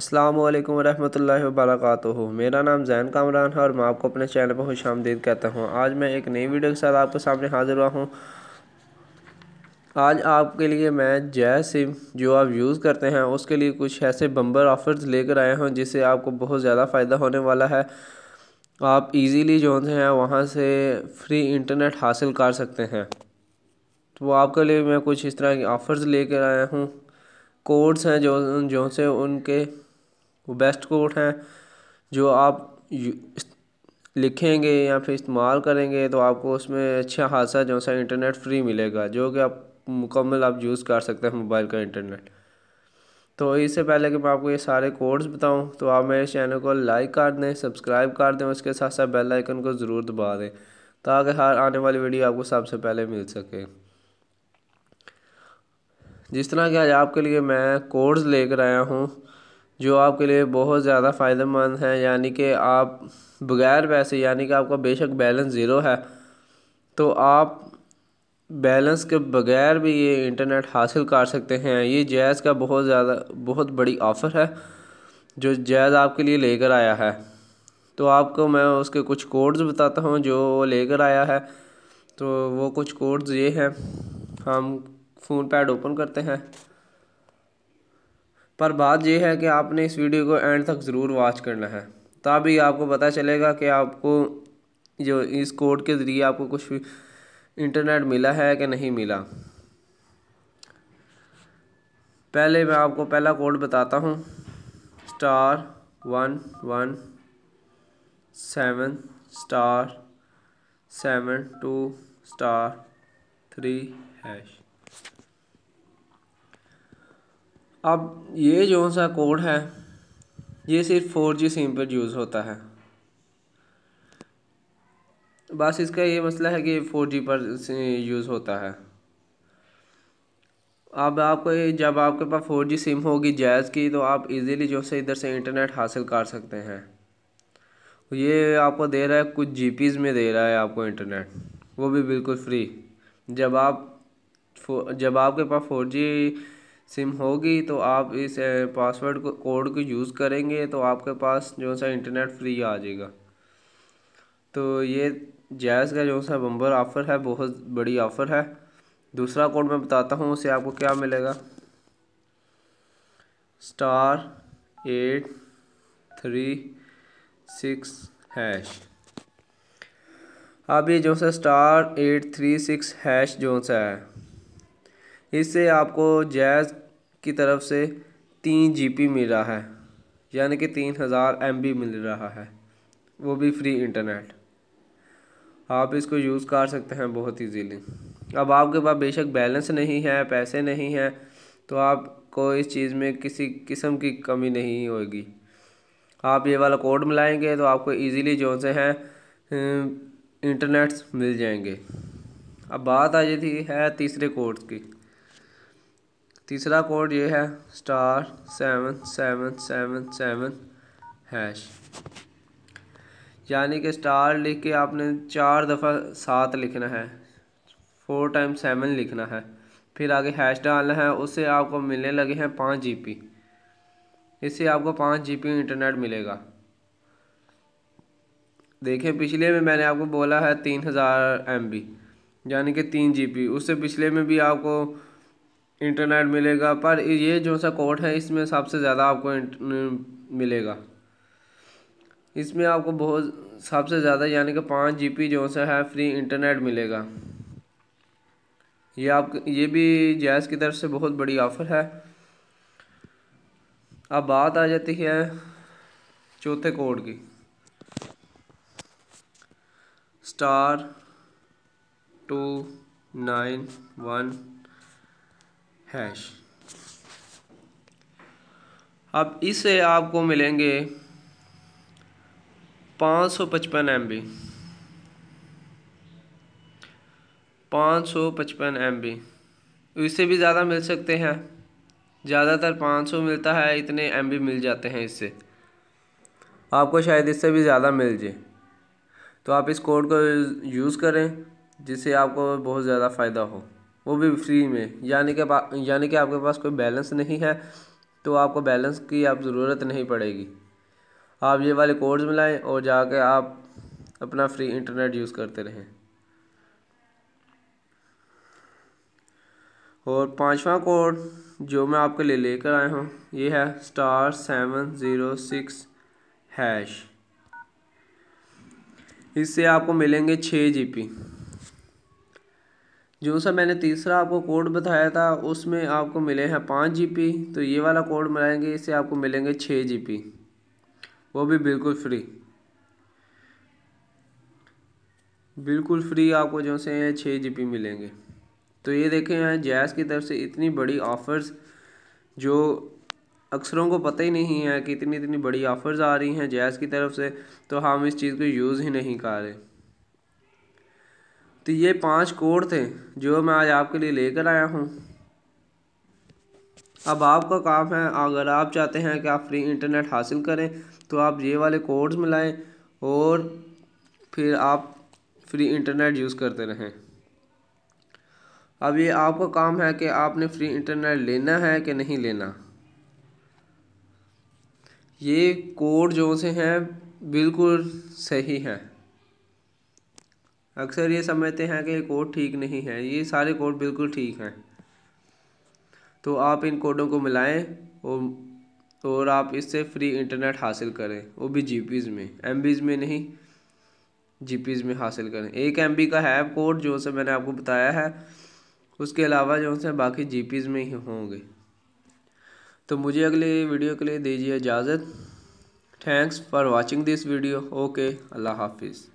अस्सलाम वालेकुम रहमतुल्लाहि वबरकatuहू मेरा नाम जैन कामरान है और मैं आपको अपने चैनल पर खुश आमदीद कहता हूँ आज मैं एक नई वीडियो के साथ आपके सामने हाजिर हुआ हूँ आज आपके लिए मैं जय सिम जो आप यूज़ करते हैं उसके लिए कुछ ऐसे बम्बर ऑफ़र्स लेकर आया हूँ जिससे आपको बहुत ज़्यादा फ़ायदा होने वाला है आप इजीली जो हैं वहाँ से फ्री इंटरनेट हासिल कर सकते हैं तो आपके लिए मैं कुछ इस तरह के ऑफ़र्स लेकर आया हूँ कोर्स हैं जो जो से उनके वो बेस्ट कोड हैं जो आप लिखेंगे या फिर इस्तेमाल करेंगे तो आपको उसमें अच्छा खासा जो सा इंटरनेट फ्री मिलेगा जो कि आप मुकम्मल आप यूज़ कर सकते हैं मोबाइल का इंटरनेट तो इससे पहले कि मैं आपको ये सारे कोड्स बताऊं तो आप मेरे चैनल को लाइक कर दें सब्सक्राइब कर दें उसके साथ साथ बेल आइकन को ज़रूर दबा दें ताकि हर आने वाली वीडियो आपको सबसे पहले मिल सके जिस तरह कि आज आपके लिए मैं कोर्स लेकर आया हूँ जो आपके लिए बहुत ज़्यादा फ़ायदेमंद हैं यानी कि आप बग़ैर पैसे यानी कि आपका बेशक बैलेंस ज़ीरो है तो आप बैलेंस के बग़ैर भी ये इंटरनेट हासिल कर सकते हैं ये जैज़ का बहुत ज़्यादा बहुत बड़ी ऑफ़र है जो जैज़ आपके लिए लेकर आया है तो आपको मैं उसके कुछ कोड्स बताता हूँ जो लेकर आया है तो वो कुछ कोड्स ये हैं हम फ़ोन पैड ओपन करते हैं पर बात यह है कि आपने इस वीडियो को एंड तक ज़रूर वॉच करना है तभी आपको पता चलेगा कि आपको जो इस कोड के ज़रिए आपको कुछ इंटरनेट मिला है कि नहीं मिला पहले मैं आपको पहला कोड बताता हूँ star one one seven star seven two star three hash अब ये जो सा कोड है ये सिर्फ फोर जी सिम पर यूज़ होता है बस इसका ये मसला है कि फोर जी पर यूज़ होता है अब आपको जब आपके पास फोर जी सिम होगी जैज़ की तो आप इजीली जो से इधर से इंटरनेट हासिल कर सकते हैं ये आपको दे रहा है कुछ जी में दे रहा है आपको इंटरनेट वो भी बिल्कुल फ्री जब आप जब आपके पास फोर जी सिम होगी तो आप इस पासवर्ड को कोड को यूज़ करेंगे तो आपके पास जो सा इंटरनेट फ्री आ जाएगा तो ये जैस का जो सा बम्बर ऑफ़र है बहुत बड़ी ऑफ़र है दूसरा कोड मैं बताता हूँ उससे आपको क्या मिलेगा star eight three six hash अब ये जो सा star eight three six hash जो सा है इससे आपको जैज़ की तरफ से तीन जीपी मिल रहा है यानी कि तीन हज़ार एम मिल रहा है वो भी फ्री इंटरनेट आप इसको यूज़ कर सकते हैं बहुत ईजीली अब आपके पास बेशक बैलेंस नहीं है पैसे नहीं हैं तो आपको इस चीज़ में किसी किस्म की कमी नहीं होगी आप ये वाला कोड मिलाएंगे तो आपको इजीली जो से हैं इंटरनेट्स हम्म, मिल जाएंगे अब बात आ जाती है तीसरे कोड्स की तीसरा कोड ये है star seven seven seven seven hash यानी कि स्टार लिख के आपने चार दफ़ा सात लिखना है फोर टाइम सेवन लिखना है फिर आगे हैश डालना है उससे आपको मिलने लगे हैं पाँच पी इससे आपको पाँच पी इंटरनेट मिलेगा देखिए पिछले में मैंने आपको बोला है तीन हज़ार एम यानी कि तीन जी उससे पिछले में भी आपको इंटरनेट मिलेगा पर ये जो सा कोड है इसमें सबसे ज़्यादा आपको mm, मिलेगा इसमें आपको बहुत सबसे ज़्यादा यानी कि पाँच जी जो सा है फ्री इंटरनेट मिलेगा ये आप ये भी जैस की तरफ से बहुत बड़ी ऑफ़र है अब बात आ जाती है चौथे कोड की star two nine one hash अब इससे आपको मिलेंगे पाँच सौ पचपन एम बी पाँच सौ पचपन एम बी इससे भी ज़्यादा मिल सकते हैं ज़्यादातर पाँच सौ मिलता है इतने एम बी मिल जाते हैं इससे आपको शायद इससे भी ज़्यादा मिल जाए तो आप इस कोड को यूज़ करें जिससे आपको बहुत ज़्यादा फ़ायदा हो वो भी फ्री में यानी कि यानी कि आपके पास कोई बैलेंस नहीं है तो आपको बैलेंस की आप ज़रूरत नहीं पड़ेगी आप ये वाले कोड्स मिलाएं और जाके आप अपना फ्री इंटरनेट यूज़ करते रहें और पांचवा कोड जो मैं आपके लिए लेकर आया हूँ ये है star seven zero six hash इससे आपको मिलेंगे छः जी पी जो सा मैंने तीसरा आपको कोड बताया था उसमें आपको मिले हैं पाँच जी तो ये वाला कोड मिलाएंगे इससे आपको मिलेंगे छः जी वो भी बिल्कुल फ्री बिल्कुल फ्री आपको जो से छः जी मिलेंगे तो ये देखें हैं जैज़ की तरफ से इतनी बड़ी ऑफ़र्स जो अक्सरों को पता ही नहीं है कि इतनी इतनी बड़ी ऑफ़र्स आ रही हैं जैज़ की तरफ से तो हम इस चीज़ को यूज़ ही नहीं कर रहे तो ये पांच कोड थे जो मैं आज आपके लिए लेकर आया हूँ अब आपका काम है अगर आप चाहते हैं कि आप फ्री इंटरनेट हासिल करें तो आप ये वाले कोड्स मिलाएं और फिर आप फ्री इंटरनेट यूज़ करते रहें अब ये आपका काम है कि आपने फ्री इंटरनेट लेना है कि नहीं लेना ये कोड जो से हैं बिल्कुल सही हैं अक्सर ये समझते हैं कि ये कोड ठीक नहीं है ये सारे कोड बिल्कुल ठीक हैं तो आप इन कोडों को मिलाएं और और आप इससे फ्री इंटरनेट हासिल करें वो भी जी में एम में नहीं जी में हासिल करें एक एम का है कोड जो से मैंने आपको बताया है उसके अलावा जो से बाकी जी में ही होंगे तो मुझे अगले वीडियो के लिए दीजिए इजाज़त thanks for watching this video okay अल्लाह हाफिज़